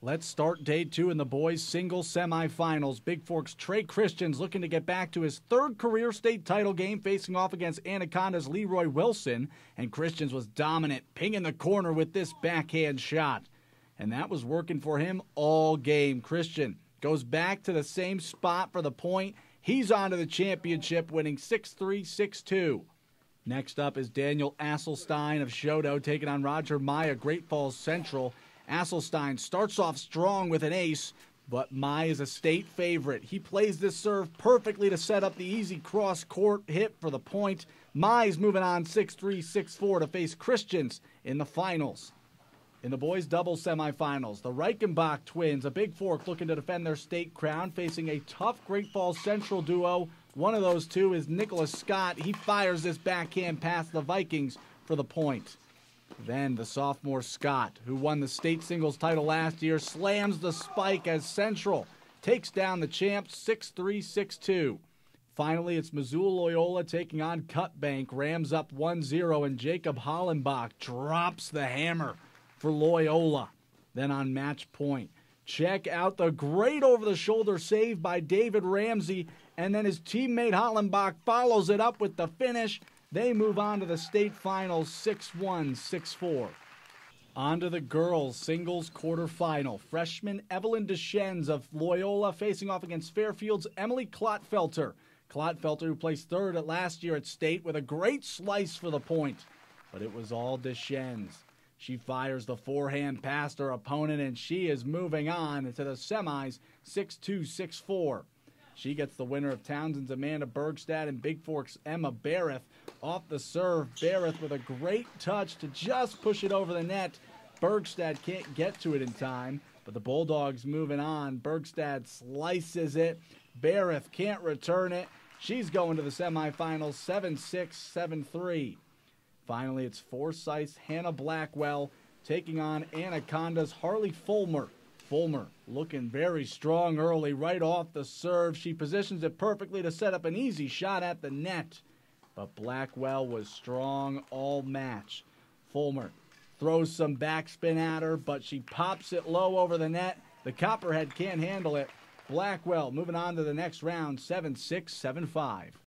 Let's start day two in the boys' single semifinals. Big Fork's Trey Christians looking to get back to his third career state title game, facing off against Anaconda's Leroy Wilson. And Christians was dominant, pinging the corner with this backhand shot. And that was working for him all game. Christian goes back to the same spot for the point. He's on to the championship, winning 6 3, 6 2. Next up is Daniel Asselstein of Shodo taking on Roger Maya, Great Falls Central. Asselstein starts off strong with an ace, but Mai is a state favorite. He plays this serve perfectly to set up the easy cross court hit for the point. Mai's moving on 6 3, 6 4 to face Christians in the finals. In the boys' double semifinals, the Reichenbach twins, a big fork looking to defend their state crown, facing a tough Great Falls Central duo. One of those two is Nicholas Scott. He fires this backhand past the Vikings for the point. Then the sophomore Scott, who won the state singles title last year, slams the spike as Central takes down the champ 6 3 6 2. Finally, it's Missoula Loyola taking on Cutbank, rams up 1 0, and Jacob Hollenbach drops the hammer for Loyola. Then on match point, check out the great over the shoulder save by David Ramsey, and then his teammate Hollenbach follows it up with the finish they move on to the state final 6 1 6 4. On to the girls singles quarterfinal. Freshman Evelyn Deshens of Loyola facing off against Fairfield's Emily Klotfelter. Klotfelter, who placed third at last year at state with a great slice for the point, but it was all Deshens. She fires the forehand past her opponent, and she is moving on into the semis 6 2 6 4. She gets the winner of Townsend's Amanda Bergstad and Big Fork's Emma Barrett off the serve. Barrett with a great touch to just push it over the net. Bergstad can't get to it in time, but the Bulldogs moving on. Bergstad slices it. Barrett can't return it. She's going to the semifinals 7 6, 7 3. Finally, it's Forsyth's Hannah Blackwell taking on Anaconda's Harley Fulmer. Fulmer looking very strong early right off the serve. She positions it perfectly to set up an easy shot at the net. But Blackwell was strong all match. Fulmer throws some backspin at her, but she pops it low over the net. The Copperhead can't handle it. Blackwell moving on to the next round, 7 6, 7 5.